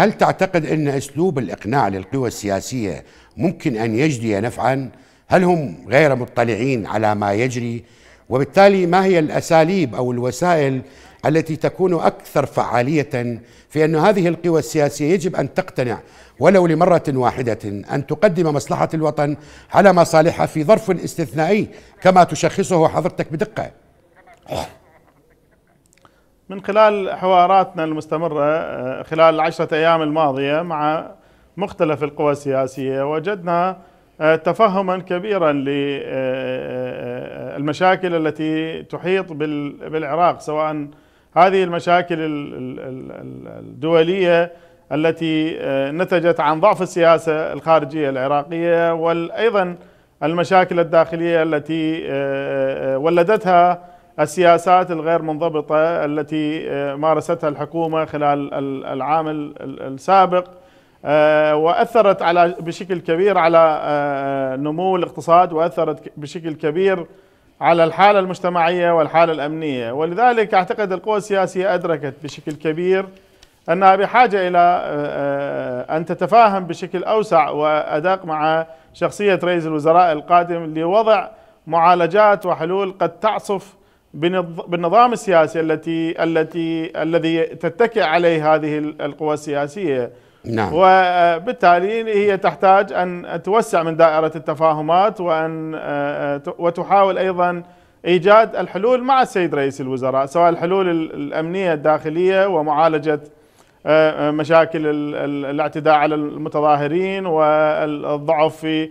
هل تعتقد أن أسلوب الإقناع للقوى السياسية ممكن أن يجدي نفعا؟ هل هم غير مطلعين على ما يجري؟ وبالتالي ما هي الأساليب أو الوسائل التي تكون أكثر فعالية في أن هذه القوى السياسية يجب أن تقتنع ولو لمرة واحدة أن تقدم مصلحة الوطن على مصالحها في ظرف استثنائي كما تشخصه حضرتك بدقة من خلال حواراتنا المستمرة آه، خلال العشرة أيام الماضية مع مختلف القوى السياسية وجدنا آه، تفهما كبيرا للمشاكل آه، التي تحيط بالعراق سواء هذه المشاكل الدولية التي نتجت عن ضعف السياسة الخارجية العراقية وأيضا المشاكل الداخلية التي ولدتها السياسات الغير منضبطة التي آه، مارستها الحكومة خلال العام السابق آه، وأثرت على بشكل كبير على آه، نمو الاقتصاد وأثرت بشكل كبير على الحالة المجتمعية والحالة الأمنية ولذلك أعتقد القوى السياسية أدركت بشكل كبير أنها بحاجة إلى أن تتفاهم بشكل أوسع وأدق مع شخصية رئيس الوزراء القادم لوضع معالجات وحلول قد تعصف بالنظام السياسي التي التي الذي تتكئ عليه هذه القوى السياسيه نعم. وبالتالي آه، هي تحتاج ان توسع من دائره التفاهمات وان آه، آه، وتحاول ايضا ايجاد الحلول مع السيد رئيس الوزراء سواء الحلول الامنيه الداخليه ومعالجه مشاكل الاعتداء على المتظاهرين والضعف في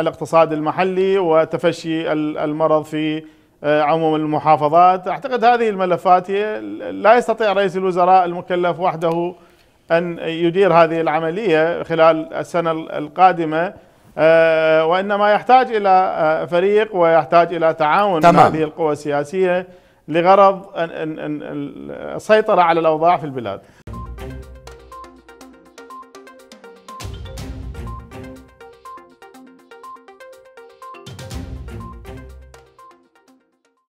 الاقتصاد المحلي وتفشي المرض في آه، عموم المحافظات أعتقد هذه الملفات هي لا يستطيع رئيس الوزراء المكلف وحده أن يدير هذه العملية خلال السنة القادمة آه، وإنما يحتاج إلى آه، فريق ويحتاج إلى تعاون تمام. هذه القوى السياسية لغرض السيطرة على الأوضاع في البلاد